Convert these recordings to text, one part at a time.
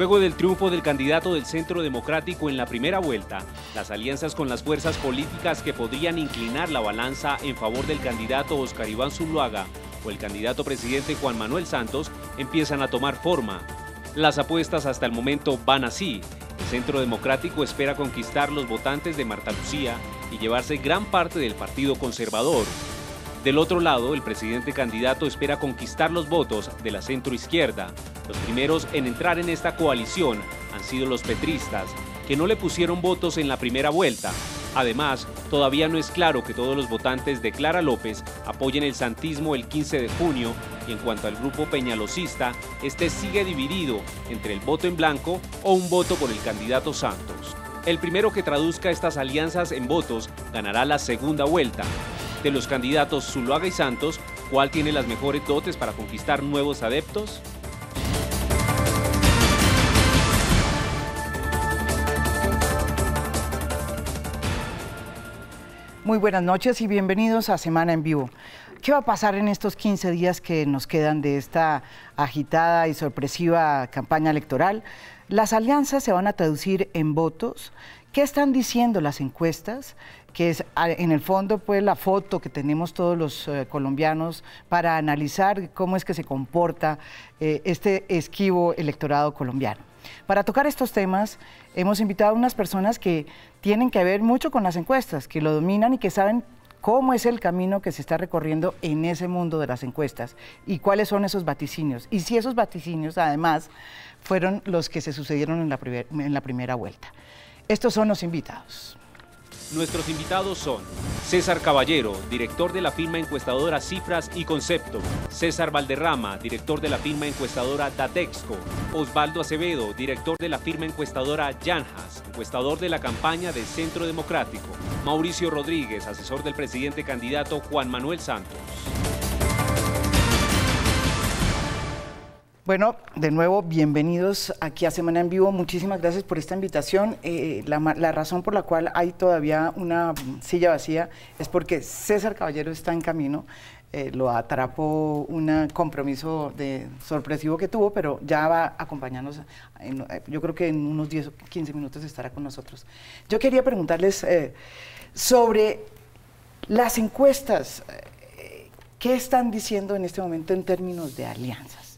Luego del triunfo del candidato del Centro Democrático en la primera vuelta, las alianzas con las fuerzas políticas que podrían inclinar la balanza en favor del candidato Oscar Iván Zuluaga o el candidato presidente Juan Manuel Santos empiezan a tomar forma. Las apuestas hasta el momento van así. El Centro Democrático espera conquistar los votantes de Marta Lucía y llevarse gran parte del Partido Conservador. Del otro lado, el presidente candidato espera conquistar los votos de la centroizquierda, los primeros en entrar en esta coalición han sido los petristas, que no le pusieron votos en la primera vuelta. Además, todavía no es claro que todos los votantes de Clara López apoyen el santismo el 15 de junio y en cuanto al grupo peñalosista, este sigue dividido entre el voto en blanco o un voto por el candidato Santos. El primero que traduzca estas alianzas en votos ganará la segunda vuelta. De los candidatos Zuluaga y Santos, ¿cuál tiene las mejores dotes para conquistar nuevos adeptos? Muy buenas noches y bienvenidos a Semana en Vivo. ¿Qué va a pasar en estos 15 días que nos quedan de esta agitada y sorpresiva campaña electoral? Las alianzas se van a traducir en votos ¿Qué están diciendo las encuestas? Que es ah, en el fondo pues la foto que tenemos todos los eh, colombianos para analizar cómo es que se comporta eh, este esquivo electorado colombiano. Para tocar estos temas hemos invitado a unas personas que tienen que ver mucho con las encuestas, que lo dominan y que saben cómo es el camino que se está recorriendo en ese mundo de las encuestas y cuáles son esos vaticinios. Y si esos vaticinios además fueron los que se sucedieron en la, en la primera vuelta. Estos son los invitados. Nuestros invitados son César Caballero, director de la firma encuestadora Cifras y Concepto, César Valderrama, director de la firma encuestadora Datexco, Osvaldo Acevedo, director de la firma encuestadora Janjas, encuestador de la campaña del Centro Democrático, Mauricio Rodríguez, asesor del presidente candidato Juan Manuel Santos. Bueno, de nuevo, bienvenidos aquí a Semana en Vivo. Muchísimas gracias por esta invitación. Eh, la, razón por la cual hay todavía una silla vacía es porque César Caballero está en camino. Eh, lo atrapó un compromiso de sorpresivo que tuvo, pero ya va a acompañarnos. Eh, yo creo que en unos 10 o 15 minutos estará con nosotros. Yo quería preguntarles sobre las encuestas. ¿Qué están diciendo en este momento en términos de alianzas?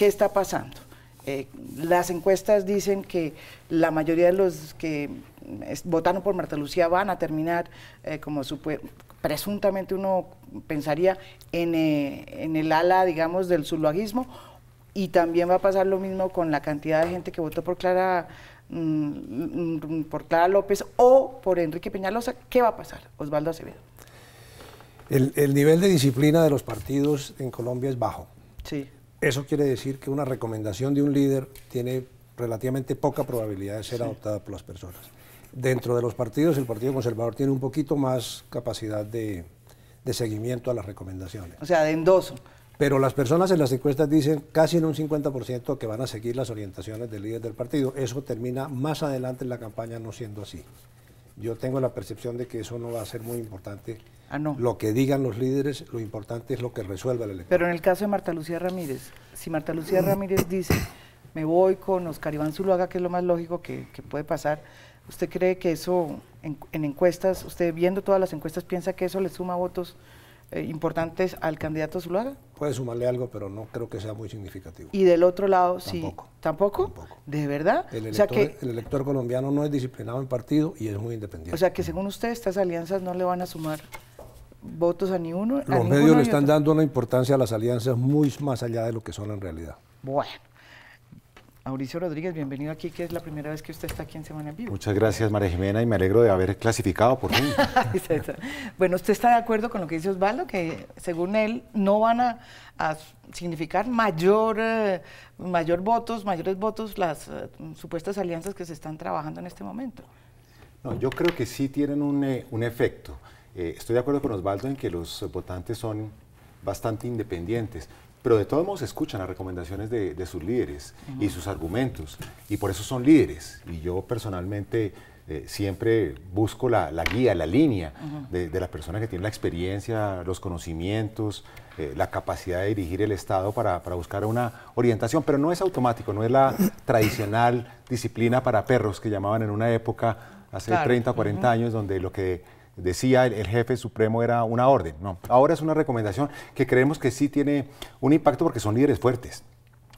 ¿Qué está pasando? Eh, las encuestas dicen que la mayoría de los que mm, votaron por Marta Lucía van a terminar eh, como presuntamente uno pensaría eh, en, el ala, digamos, del zuluagismo y también va a pasar lo mismo con la cantidad de gente que votó por Clara mm, mm, por Clara López o por Enrique Peñalosa, ¿qué va a pasar? Osvaldo Acevedo. el nivel de disciplina de los partidos en Colombia es bajo. Eso quiere decir que una recomendación de un líder tiene relativamente poca probabilidad de ser adoptada por las personas. Dentro de los partidos, el Partido Conservador tiene un poquito más capacidad de, de seguimiento a las recomendaciones. O sea, de endoso. Pero las personas en las encuestas dicen casi en un 50% que van a seguir las orientaciones del líder del partido. Eso termina más adelante en la campaña no siendo así yo tengo la percepción de que eso no va a ser muy importante. Ah, no. Lo que digan los líderes, lo importante es lo que resuelva la elección. Pero en el caso de Marta Lucía Ramírez, si Marta Lucía Ramírez dice, me voy con Oscar Iván Zuluaga, que es lo más lógico que, que puede pasar, ¿usted cree que eso, en, en, encuestas, usted viendo todas las encuestas, piensa que eso le suma votos eh, importantes al candidato Zuluaga? Puede sumarle algo, pero no creo que sea muy significativo. ¿Y del otro lado, tampoco, sí? ¿Tampoco? ¿Tampoco? ¿De verdad? El elector, o sea que, el elector colombiano no es disciplinado en partido y es muy independiente. O sea que según usted estas alianzas no le van a sumar votos a ninguno. Los medios le están dando una importancia a las alianzas muy más allá de lo que son en realidad. Bueno. Mauricio Rodríguez, bienvenido aquí, que es la primera vez que usted está aquí en Semana en Vivo. Muchas gracias, María Jimena, y me alegro de haber clasificado por mí. bueno, ¿usted está de acuerdo con lo que dice Osvaldo? Que según él no van a, significar mayor, eh, mayor votos, mayores votos las eh, supuestas alianzas que se están trabajando en este momento. No, yo creo que sí tienen un, eh, un efecto. estoy de acuerdo con Osvaldo en que los votantes son bastante independientes pero de todos modos escuchan las recomendaciones de, sus líderes y sus argumentos, y por eso son líderes. Y yo personalmente eh, siempre busco la, guía, la línea de, las la persona que tienen la experiencia, los conocimientos, eh, la capacidad de dirigir el Estado para, buscar una orientación, pero no es automático, no es la tradicional disciplina para perros que llamaban en una época, hace 30 o 40 años, donde lo que decía el, jefe supremo era una orden. No, ahora es una recomendación que creemos que sí tiene un impacto porque son líderes fuertes.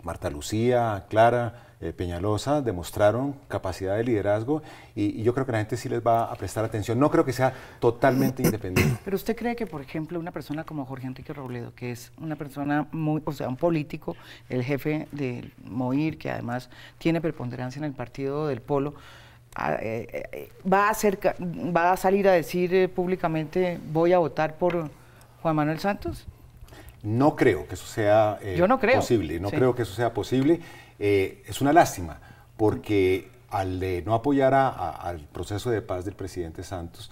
Marta Lucía, Clara, eh, Peñalosa demostraron capacidad de liderazgo y, yo creo que la gente sí les va a prestar atención. No creo que sea totalmente independiente. Pero usted cree que, por ejemplo, una persona como Jorge Enrique Robledo, que es una persona muy, o sea, un político, el jefe de MOIR, que además tiene preponderancia en el partido del Polo, eh, eh, va, a salir a decir eh, públicamente voy a votar por Juan Manuel Santos? No creo que eso sea posible, no creo que eso sea posible. es una lástima, porque al no apoyar al proceso de paz del presidente Santos,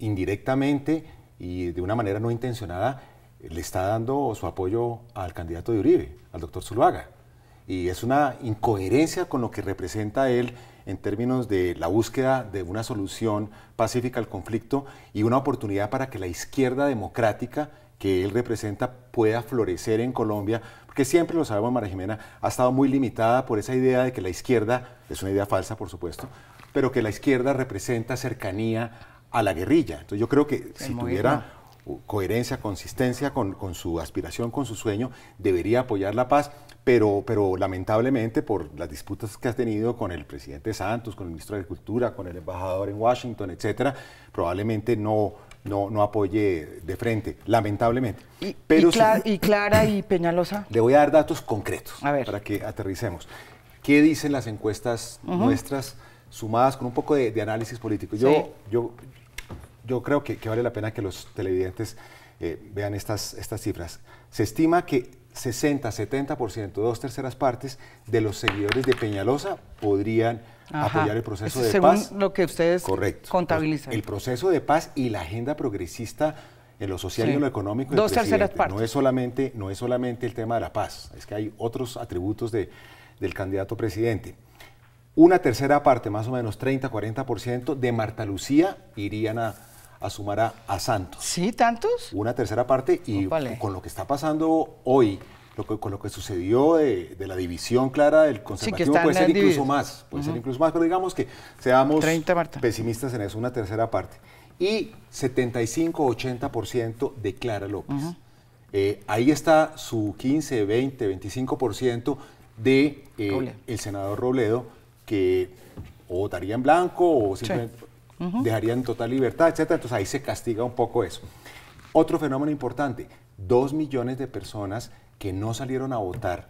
indirectamente y de una manera no intencionada, le está dando su apoyo al candidato de Uribe, al doctor Zuluaga. Y es una incoherencia con lo que representa él en términos de la búsqueda de una solución pacífica al conflicto y una oportunidad para que la izquierda democrática que él representa pueda florecer en Colombia, porque siempre lo sabemos, Mara Jimena, ha estado muy limitada por esa idea de que la izquierda, es una idea falsa por supuesto, pero que la izquierda representa cercanía a la guerrilla. Entonces yo creo que si tuviera coherencia, consistencia con, su aspiración, con su sueño, debería apoyar la paz, pero, pero lamentablemente por las disputas que has tenido con el presidente Santos, con el ministro de Agricultura, con el embajador en Washington, etcétera, probablemente no, no, no apoye de frente, lamentablemente. Y, Clara y Peñalosa. Le voy a dar datos concretos para que aterricemos. ¿Qué dicen las encuestas nuestras? sumadas con un poco de, análisis político. Yo, yo, yo creo que, vale la pena que los televidentes eh, vean estas, estas cifras. Se estima que 60, 70%, dos terceras partes de los seguidores de Peñalosa podrían apoyar el proceso de de según paz. lo que ustedes Correcto. contabilizan. El proceso de paz y la agenda progresista en lo social y en lo económico. Dos terceras partes. No es, solamente, no es solamente el tema de la paz, es que hay otros atributos de, del candidato presidente. Una tercera parte, más o menos 30, 40% de Marta Lucía irían a, Asumará a, Santos. ¿Sí, tantos? Una tercera parte y con lo que está pasando hoy, con lo que sucedió de, la división clara del Conservativo, puede ser incluso más, puede ser incluso más, pero digamos que seamos pesimistas en eso, una tercera parte. Y 75-80% de Clara López. Eh, ahí está su 15, 20, 25% de eh, el senador Robledo, que o votaría en blanco o simplemente dejarían total libertad, etc. Entonces ahí se castiga un poco eso. Otro fenómeno importante, dos millones de personas que no salieron a votar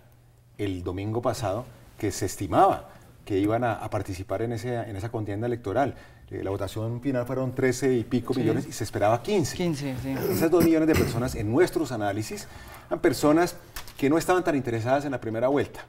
el domingo pasado, que se estimaba que iban a, participar en, esa contienda electoral eh, la votación final fueron 13 y pico millones y se esperaba 15. Esas dos millones de personas en nuestros análisis eran personas que no estaban tan interesadas en la primera vuelta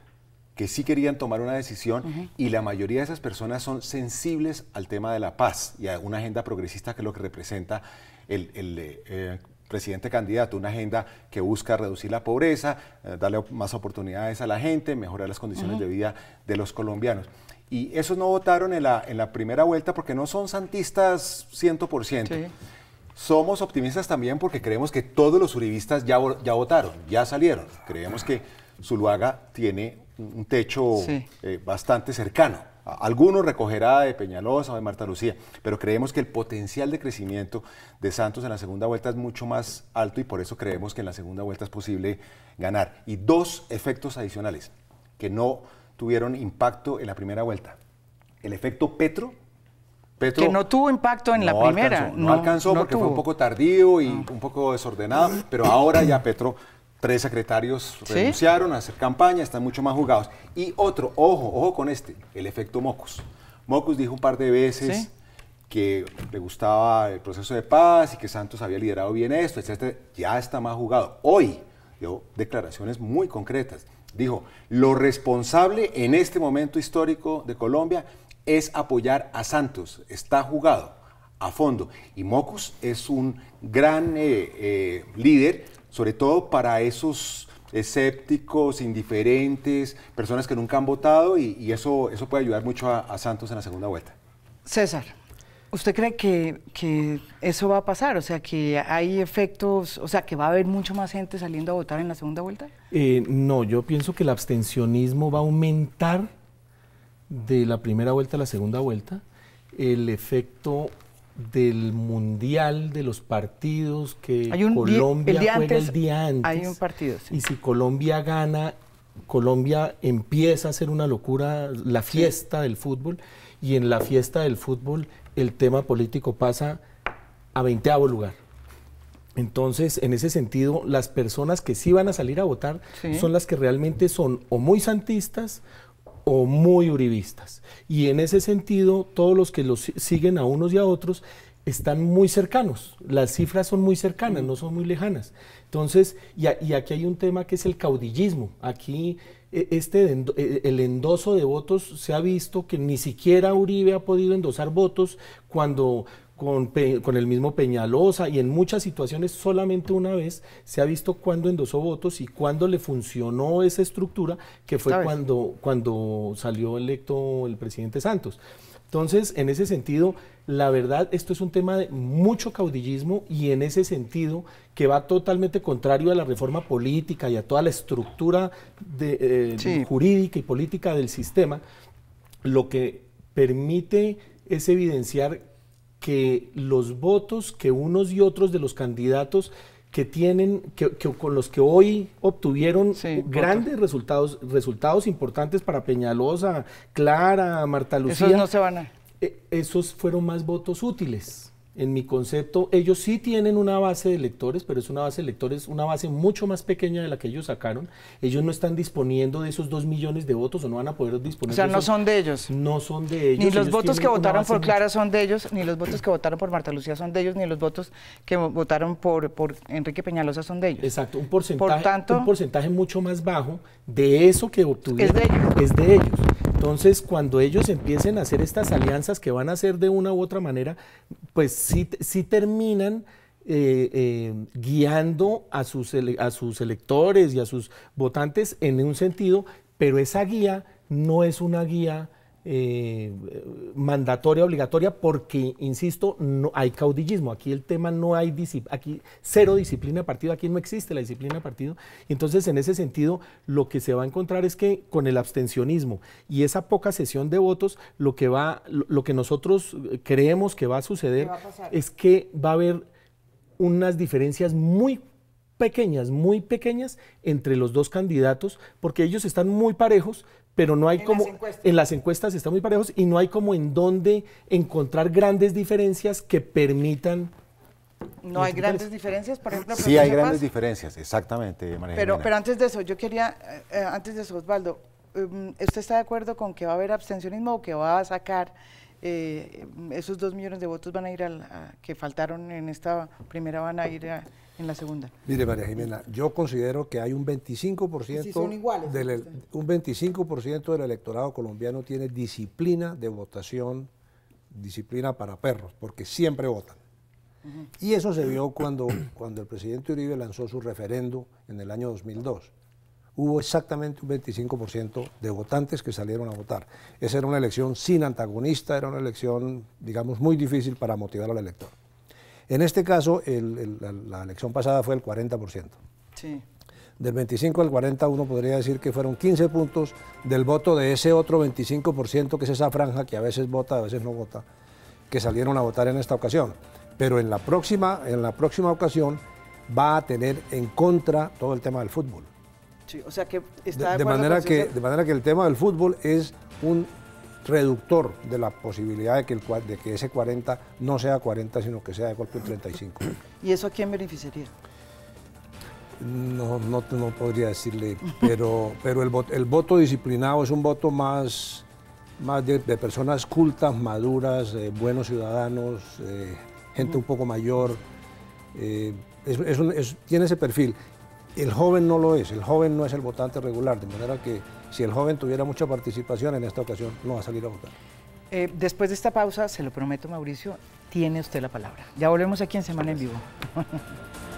que sí querían tomar una decisión y la mayoría de esas personas son sensibles al tema de la paz y a una agenda progresista que es lo que representa el, eh, eh, presidente candidato, una agenda que busca reducir la pobreza, eh, darle más oportunidades a la gente, mejorar las condiciones de vida de los colombianos. Y esos no votaron en la, en la primera vuelta porque no son santistas 100%. Somos optimistas también porque creemos que todos los uribistas ya, ya votaron, ya salieron. Creemos que Zuluaga tiene un techo eh, bastante cercano. Algunos recogerá de Peñalosa o de Marta Lucía, pero creemos que el potencial de crecimiento de Santos en la segunda vuelta es mucho más alto y por eso creemos que en la segunda vuelta es posible ganar. Y dos efectos adicionales que no tuvieron impacto en la primera vuelta. El efecto Petro, que no tuvo impacto en la primera. no, alcanzó porque fue un poco tardío y un poco desordenado, pero ahora ya Petro tres secretarios renunciaron a hacer campaña, están mucho más jugados. Y otro, ojo, ojo con este, el efecto Mocus. Mocus dijo un par de veces que le gustaba el proceso de paz y que Santos había liderado bien esto, etc. Ya está más jugado. Hoy dio declaraciones muy concretas. Dijo, lo responsable en este momento histórico de Colombia es apoyar a Santos. Está jugado a fondo. Y Mocus es un gran eh, eh, líder sobre todo para esos escépticos, indiferentes, personas que nunca han votado y, eso, eso puede ayudar mucho a, Santos en la segunda vuelta. César, ¿usted cree que, que, eso va a pasar? O sea, que hay efectos, o sea, que va a haber mucho más gente saliendo a votar en la segunda vuelta? Eh, no, yo pienso que el abstencionismo va a aumentar de la primera vuelta a la segunda vuelta. El efecto del mundial de los partidos que hay Colombia el juega el día antes. Hay un partido. Y si Colombia gana, Colombia empieza a hacer una locura, la fiesta del fútbol, y en la fiesta del fútbol el tema político pasa a veinteavo lugar. Entonces, en ese sentido, las personas que sí van a salir a votar son las que realmente son o muy santistas o muy uribistas. Y en ese sentido, todos los que los siguen a unos y a otros están muy cercanos, las cifras son muy cercanas, no son muy lejanas. Entonces, y, aquí hay un tema que es el caudillismo. Aquí e, este, e, el endoso de votos se ha visto que ni siquiera Uribe ha podido endosar votos cuando, con, el mismo Peñalosa y en muchas situaciones solamente una vez se ha visto cuándo endosó votos y cuándo le funcionó esa estructura, que fue cuando, cuando salió electo el presidente Santos. Entonces, en ese sentido, la verdad, esto es un tema de mucho caudillismo y en ese sentido que va totalmente contrario a la reforma política y a toda la estructura eh, jurídica y política del sistema, lo que permite es evidenciar que los votos que unos y otros de los candidatos que tienen, que, con los que hoy obtuvieron grandes resultados, resultados importantes para Peñalosa, Clara, Marta Lucía. Esos no se van a. Eh, esos fueron más votos útiles en mi concepto, ellos sí tienen una base de electores, pero es una base de electores, una base mucho más pequeña de la que ellos sacaron. Ellos no están disponiendo de esos dos millones de votos o no van a poder disponer. O sea, no son de ellos. No son de ellos. Ni los votos que votaron por Clara son de ellos, ni los votos que votaron por Marta Lucía son de ellos, ni los votos que votaron por, por Enrique Peñalosa son de ellos. Exacto, un porcentaje, un porcentaje mucho más bajo de eso que obtuvieron Es de ellos. Entonces, cuando ellos empiecen a hacer estas alianzas que van a hacer de una u otra manera, pues sí, terminan eh, eh, guiando a sus, a sus electores y a sus votantes en un sentido, pero esa guía no es una guía eh, mandatoria, obligatoria, porque, insisto, no hay caudillismo. Aquí el tema no hay aquí cero disciplina de partido, aquí no existe la disciplina de partido. Entonces, en ese sentido, lo que se va a encontrar es que con el abstencionismo y esa poca sesión de votos, lo que va, lo, que nosotros eh, creemos que va a suceder es que va a haber unas diferencias muy pequeñas, muy pequeñas entre los dos candidatos, porque ellos están muy parejos, pero no hay como en las encuestas están muy parejos y no hay como en dónde encontrar grandes diferencias que permitan no hay grandes diferencias, por ejemplo. Sí, hay grandes diferencias, exactamente, María pero, pero antes de eso, yo quería, eh, eh, antes de eso, Osvaldo, em, ¿usted está de acuerdo con que va a haber abstencionismo o que va a sacar eh, esos dos millones de votos van a ir al que faltaron en esta primera van a ir a, en la segunda? Mire, María Jimena, yo considero que hay un 25%, del, un 25 del electorado colombiano tiene disciplina de votación, disciplina para perros, porque siempre votan. Y eso se vio cuando, cuando el presidente Uribe lanzó su referendo en el año 2002. Hubo exactamente un 25% de votantes que salieron a votar. Esa era una elección sin antagonista, era una elección, digamos, muy difícil para motivar al elector. En este caso, la, elección pasada fue el 40%. Sí. Del 25 al 40 uno podría decir que fueron 15 puntos del voto de ese otro 25%, que es esa franja que a veces vota, a veces no vota, que salieron a votar en esta ocasión. Pero en la próxima, en la próxima ocasión va a tener en contra todo el tema del fútbol. Sí, o sea que está de manera que de manera que el tema del fútbol es un reductor de la posibilidad de que, ese 40 no sea 40, sino que sea de golpe 35. ¿Y eso a quién beneficiaría? No, no, podría decirle, pero, pero el, voto disciplinado es un voto más, más de, personas cultas, maduras, eh, buenos ciudadanos, eh, gente un poco mayor. Eh, tiene ese perfil. El joven no lo es, el joven no es el votante regular, de manera que si el joven tuviera mucha participación, en esta ocasión no va a salir a votar. Eh, después de esta pausa, se lo prometo, Mauricio, tiene usted la palabra. Ya volvemos aquí en Semana en Vivo.